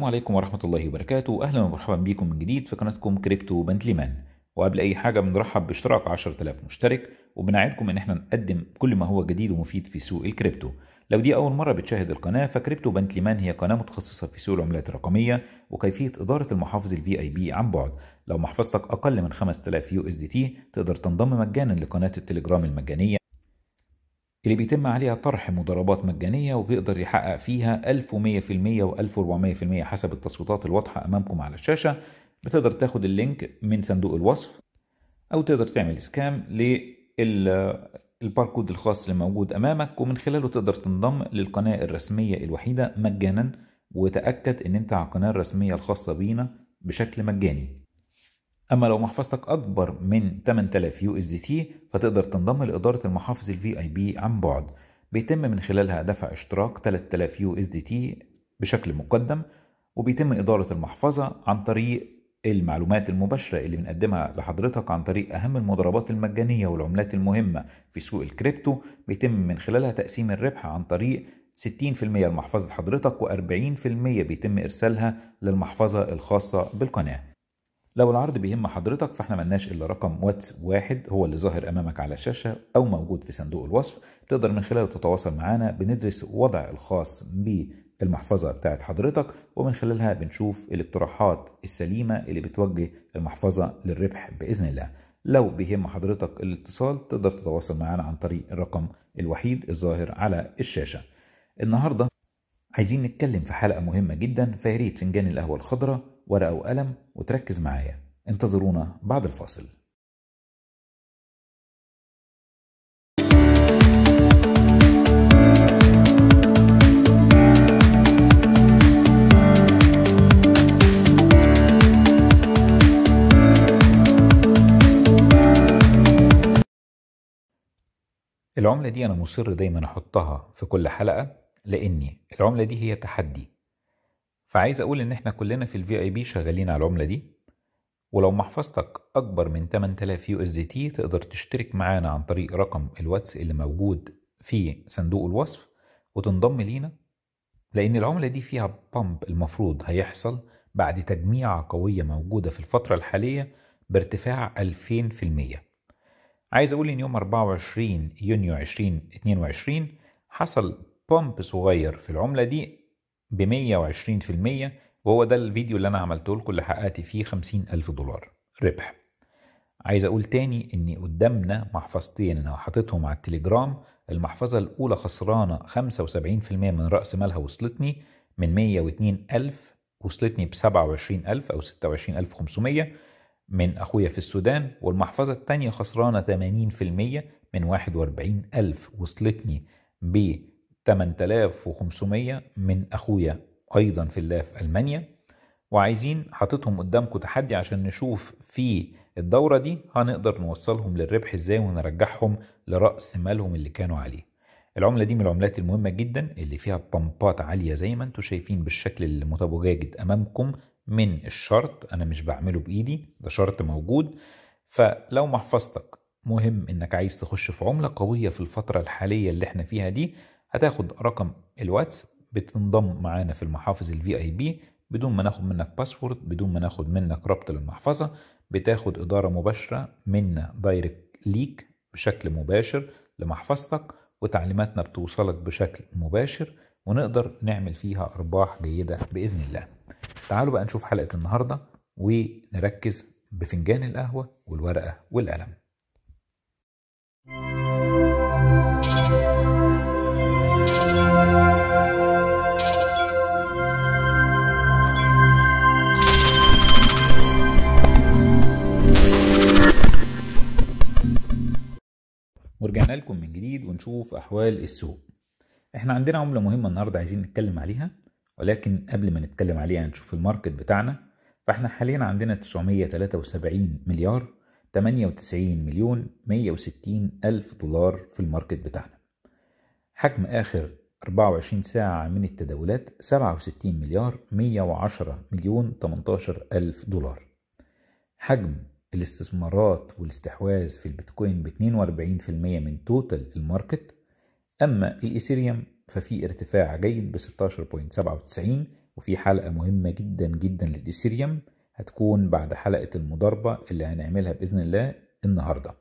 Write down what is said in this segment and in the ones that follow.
السلام عليكم ورحمة الله وبركاته أهلا ومرحبا بيكم من جديد في قناتكم كريبتو بنتليمان وقبل أي حاجة بنرحب باشتراك 10000 مشترك وبنعدكم إن احنا نقدم كل ما هو جديد ومفيد في سوق الكريبتو لو دي أول مرة بتشاهد القناة فكريبتو بنتليمان هي قناة متخصصة في سوق العملات الرقمية وكيفية إدارة المحافظ الفي أي بي عن بعد لو محفظتك أقل من 5000 يو اس دي تي تقدر تنضم مجانا لقناة التليجرام المجانية اللي بيتم عليها طرح مضاربات مجانية وبيقدر يحقق فيها 1100% و1400% حسب التصويتات الواضحة أمامكم على الشاشة بتقدر تاخد اللينك من صندوق الوصف أو تقدر تعمل سكام للباركود الخاص اللي موجود أمامك ومن خلاله تقدر تنضم للقناة الرسمية الوحيدة مجانا وتأكد إن أنت على القناة الرسمية الخاصة بينا بشكل مجاني اما لو محفظتك اكبر من 8000 يو اس دي تي فتقدر تنضم لاداره المحافظ الفي اي بي عن بعد بيتم من خلالها دفع اشتراك 3000 يو اس دي تي بشكل مقدم وبيتم اداره المحفظه عن طريق المعلومات المباشرة اللي بنقدمها لحضرتك عن طريق أهم المضاربات المجانية والعملات المهمة في سوق الكريبتو بيتم من خلالها تقسيم الربح عن طريق 60% لمحفظة حضرتك و40% بيتم إرسالها للمحفظة الخاصة بالقناة لو العرض بيهم حضرتك فاحنا ملناش الا رقم واتس واحد هو اللي ظاهر امامك على الشاشه او موجود في صندوق الوصف تقدر من خلاله تتواصل معانا بندرس وضع الخاص بالمحفظه بتاعت حضرتك ومن خلالها بنشوف الاقتراحات السليمه اللي بتوجه المحفظه للربح باذن الله لو بيهم حضرتك الاتصال تقدر تتواصل معانا عن طريق الرقم الوحيد الظاهر على الشاشه النهارده عايزين نتكلم في حلقه مهمه جدا فياريت فنجان القهوه الخضراء ورقة وقلم وتركز معايا انتظرونا بعد الفاصل العملة دي أنا مصر دايما أحطها في كل حلقة لأني العملة دي هي تحدي فعايز اقول ان احنا كلنا في الفي اي بي شغالين على العمله دي ولو محفظتك اكبر من 8000 يو اس دي تي تقدر تشترك معانا عن طريق رقم الواتس اللي موجود في صندوق الوصف وتنضم لينا لان العمله دي فيها بامب المفروض هيحصل بعد تجميعة قوية موجودة في الفترة الحالية بارتفاع 2000% عايز أقول إن يوم 24 يونيو 2022 حصل بامب صغير في العملة دي ب 120% وهو ده الفيديو اللي انا عملته لكم اللي حققت فيه 50 ألف دولار ربح عايز اقول تاني ان قدامنا محفظتين انا حاططهم على التليجرام المحفظة الاولى خسرانة 75% من رأس مالها وصلتني من 102 ألف وصلتني ب 27 ألف أو 26 ألف 500 من أخويا في السودان والمحفظة الثانيه خسرانة 80% من 41 ألف وصلتني ب 8500 من اخويا ايضا في الله في المانيا وعايزين حاططهم قدامكم تحدي عشان نشوف في الدوره دي هنقدر نوصلهم للربح ازاي ونرجعهم لراس مالهم اللي كانوا عليه العمله دي من العملات المهمه جدا اللي فيها بامبات عاليه زي ما انتم شايفين بالشكل المتواجد امامكم من الشرط انا مش بعمله بايدي ده شرط موجود فلو محفظتك مهم انك عايز تخش في عمله قويه في الفتره الحاليه اللي احنا فيها دي هتاخد رقم الواتس بتنضم معانا في المحافظ الفي اي بي بدون ما ناخد منك باسورد بدون ما ناخد منك ربط للمحفظه بتاخد اداره مباشره منا دايركت ليك بشكل مباشر لمحفظتك وتعليماتنا بتوصلك بشكل مباشر ونقدر نعمل فيها ارباح جيده باذن الله تعالوا بقى نشوف حلقه النهارده ونركز بفنجان القهوه والورقه والقلم ورجعنا لكم من جديد ونشوف احوال السوق احنا عندنا عملة مهمة النهاردة عايزين نتكلم عليها ولكن قبل ما نتكلم عليها نشوف الماركت بتاعنا فاحنا حاليا عندنا 973 مليار 98 مليون 160 ألف دولار في الماركت بتاعنا حجم آخر 24 ساعة من التداولات 67 مليار 110 مليون 18 ألف دولار حجم الاستثمارات والاستحواذ في البيتكوين ب 42% من توتال الماركت أما الإيثيريوم ففي ارتفاع جيد ب 16.97 وفي حلقة مهمة جدا جدا للإيثيريوم هتكون بعد حلقة المضاربة اللي هنعملها بإذن الله النهاردة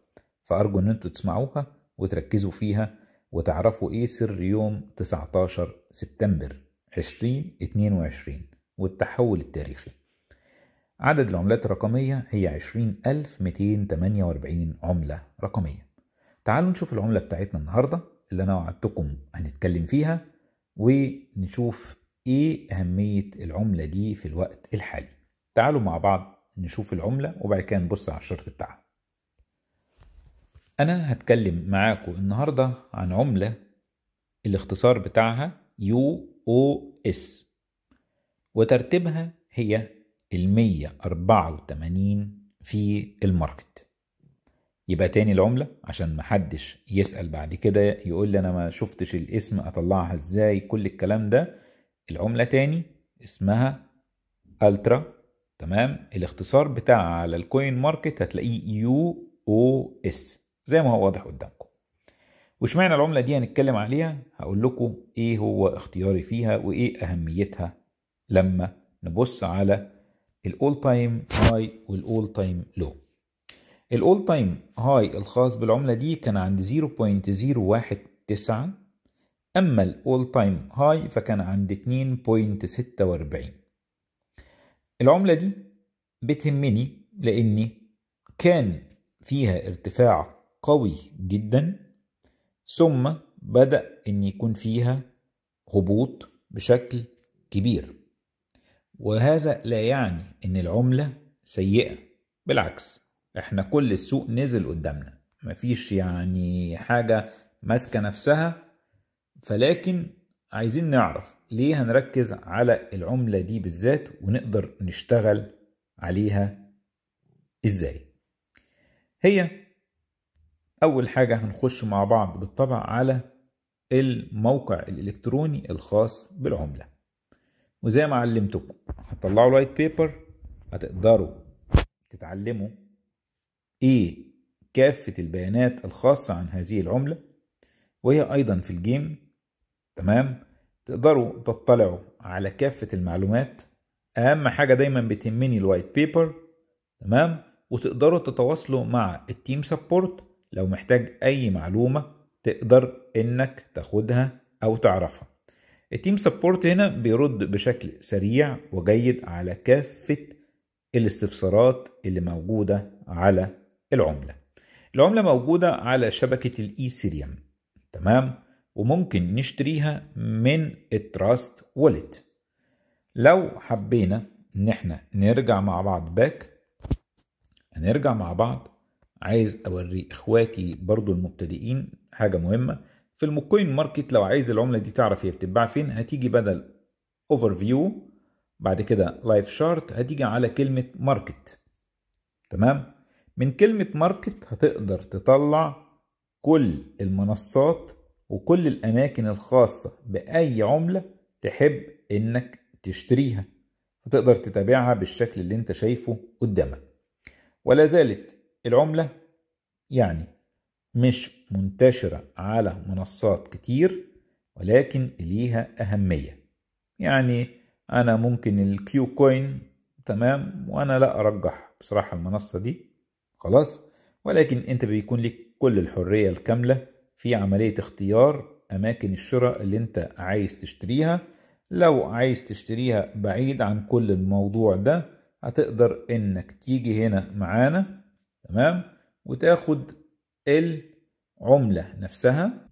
فأرجو إن أنتوا تسمعوها وتركزوا فيها وتعرفوا إيه سر يوم 19 سبتمبر 2022 والتحول التاريخي عدد العملات الرقمية هي 20248 عملة رقمية تعالوا نشوف العملة بتاعتنا النهاردة اللي أنا وعدتكم هنتكلم فيها ونشوف إيه أهمية العملة دي في الوقت الحالي تعالوا مع بعض نشوف العملة وبعد كده نبص على الشرط بتاعها أنا هتكلم معاكم النهاردة عن عملة الاختصار بتاعها يو او اس وترتيبها هي ال 184 في الماركت يبقى تاني العملة عشان محدش يسأل بعد كده يقول لي أنا ما شفتش الاسم أطلعها إزاي كل الكلام ده العملة تاني اسمها ألترا تمام الاختصار بتاعها على الكوين ماركت هتلاقيه يو او اس زي ما هو واضح قدامكم واشمعنى العملة دي هنتكلم عليها هقول لكم ايه هو اختياري فيها وايه اهميتها لما نبص على الاول تايم هاي والاول تايم لو الاول تايم هاي الخاص بالعملة دي كان عند 0.019 أما الأول تايم هاي فكان عند 2.46 العملة دي بتهمني لأني كان فيها ارتفاع قوي جدا ثم بدأ أن يكون فيها هبوط بشكل كبير وهذا لا يعني ان العمله سيئه بالعكس احنا كل السوق نزل قدامنا مفيش يعني حاجه ماسكه نفسها فلكن عايزين نعرف ليه هنركز على العمله دي بالذات ونقدر نشتغل عليها ازاي هي اول حاجه هنخش مع بعض بالطبع على الموقع الالكتروني الخاص بالعمله وزي ما علمتكم هتطلعوا الوايت بيبر هتقدروا تتعلموا ايه كافة البيانات الخاصة عن هذه العملة وهي ايضا في الجيم تمام تقدروا تطلعوا على كافة المعلومات اهم حاجة دايما بتهمني الوايت بيبر تمام وتقدروا تتواصلوا مع التيم سبورت لو محتاج اي معلومة تقدر انك تاخدها او تعرفها التيم سبورت هنا بيرد بشكل سريع وجيد على كافة الاستفسارات اللي موجودة على العملة العملة موجودة على شبكة الإيثيريوم تمام وممكن نشتريها من التراست والت لو حبينا ان احنا نرجع مع بعض باك هنرجع مع بعض عايز اوري اخواتي برضو المبتدئين حاجة مهمة في الموكوين ماركت لو عايز العملة دي تعرف هي بتتباع فين هتيجي بدل اوفر فيو بعد كده لايف شارت هتيجي على كلمة ماركت تمام من كلمة ماركت هتقدر تطلع كل المنصات وكل الأماكن الخاصة بأي عملة تحب إنك تشتريها وتقدر تتابعها بالشكل اللي انت شايفه قدامك ولا زالت العملة يعني مش منتشرة على منصات كتير ولكن ليها أهمية يعني أنا ممكن الكيو كوين تمام وأنا لا أرجح بصراحة المنصة دي خلاص ولكن أنت بيكون لك كل الحرية الكاملة في عملية اختيار أماكن الشراء اللي أنت عايز تشتريها لو عايز تشتريها بعيد عن كل الموضوع ده هتقدر إنك تيجي هنا معانا تمام وتاخد ال عملة نفسها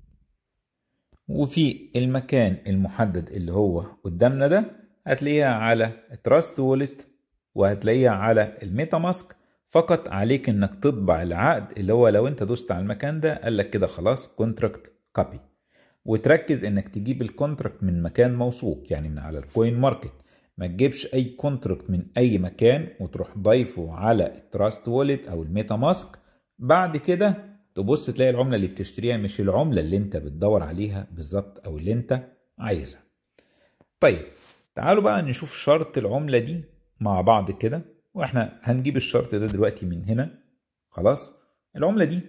وفي المكان المحدد اللي هو قدامنا ده هتلاقيها على تراست وولت وهتلاقيها على الميتا ماسك فقط عليك انك تطبع العقد اللي هو لو انت دوست على المكان ده قال لك كده خلاص كونتراكت كوبي وتركز انك تجيب الكونتراكت من مكان موثوق يعني من على الكوين ماركت ما تجيبش اي كونتراكت من اي مكان وتروح ضايفه على التراست وولت او الميتا ماسك بعد كده تبص تلاقي العملة اللي بتشتريها مش العملة اللي انت بتدور عليها بالظبط او اللي انت عايزها طيب تعالوا بقى نشوف شرط العملة دي مع بعض كده واحنا هنجيب الشرط ده دلوقتي من هنا خلاص العملة دي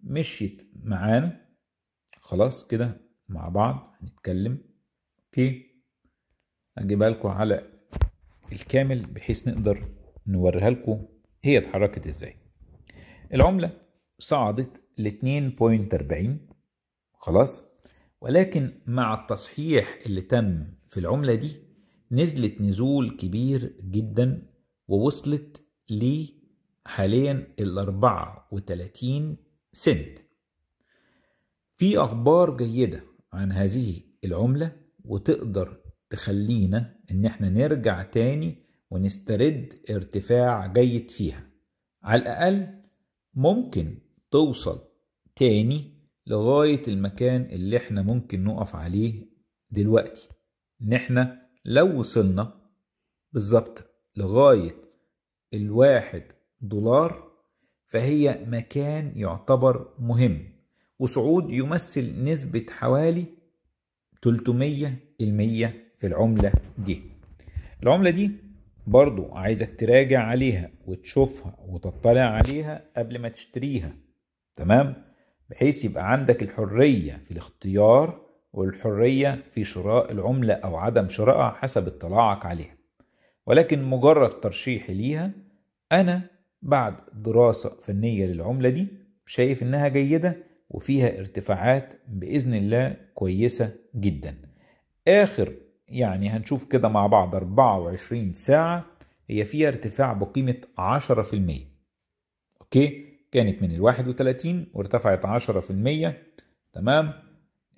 مشيت معانا خلاص كده مع بعض هنتكلم اوكي هجيبها لكم على الكامل بحيث نقدر نوريها لكم هي اتحركت ازاي العملة صعدت ل 2.40 خلاص ولكن مع التصحيح اللي تم في العملة دي نزلت نزول كبير جدا ووصلت ل حاليا ال 34 سنت في أخبار جيدة عن هذه العملة وتقدر تخلينا إن احنا نرجع تاني ونسترد ارتفاع جيد فيها على الأقل ممكن توصل تاني لغاية المكان اللي احنا ممكن نقف عليه دلوقتي ان احنا لو وصلنا بالظبط لغاية الواحد دولار فهي مكان يعتبر مهم وصعود يمثل نسبة حوالي 300 المية في العملة دي العملة دي برضو عايزك تراجع عليها وتشوفها وتطلع عليها قبل ما تشتريها تمام؟ بحيث يبقى عندك الحرية في الاختيار والحرية في شراء العملة أو عدم شرائها حسب اطلاعك عليها ولكن مجرد ترشيح ليها أنا بعد دراسة فنية للعملة دي شايف إنها جيدة وفيها ارتفاعات بإذن الله كويسة جدا آخر يعني هنشوف كده مع بعض 24 ساعة هي فيها ارتفاع بقيمة 10% أوكي كانت من ال 31 وارتفعت 10% تمام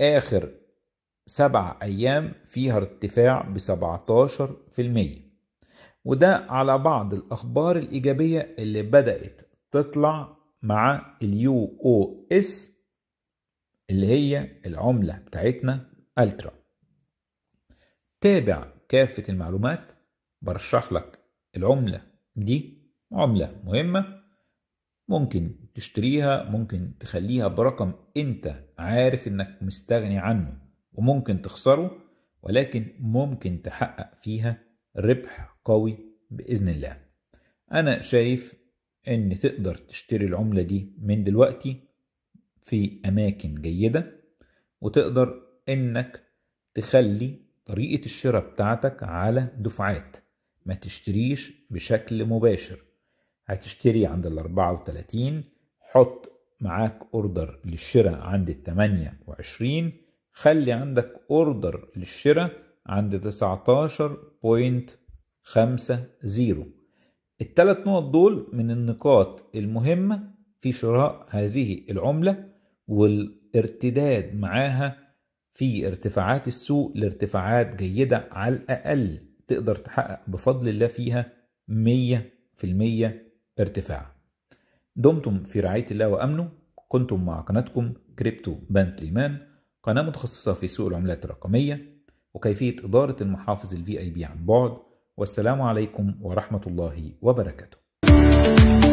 آخر سبع أيام فيها ارتفاع ب 17% وده على بعض الأخبار الإيجابية اللي بدأت تطلع مع اليو او اس اللي هي العملة بتاعتنا الترا تابع كافة المعلومات برشح لك العملة دي عملة مهمة ممكن تشتريها ممكن تخليها برقم انت عارف انك مستغني عنه وممكن تخسره ولكن ممكن تحقق فيها ربح قوي باذن الله انا شايف ان تقدر تشتري العملة دي من دلوقتي في اماكن جيدة وتقدر انك تخلي طريقة الشراء بتاعتك على دفعات ما تشتريش بشكل مباشر هتشتري عند ال 34 حط معاك اوردر للشراء عند ال 28 خلي عندك اوردر للشراء عند 19.50 الثلاث نقط دول من النقاط المهمة في شراء هذه العملة والارتداد معاها في ارتفاعات السوق لارتفاعات جيدة على الأقل تقدر تحقق بفضل الله فيها 100% ارتفاع دمتم في رعاية الله وأمنه كنتم مع قناتكم كريبتو بانتلي مان قناة متخصصة في سوق العملات الرقمية وكيفية إدارة المحافظ الفي اي بي عن بعد والسلام عليكم ورحمة الله وبركاته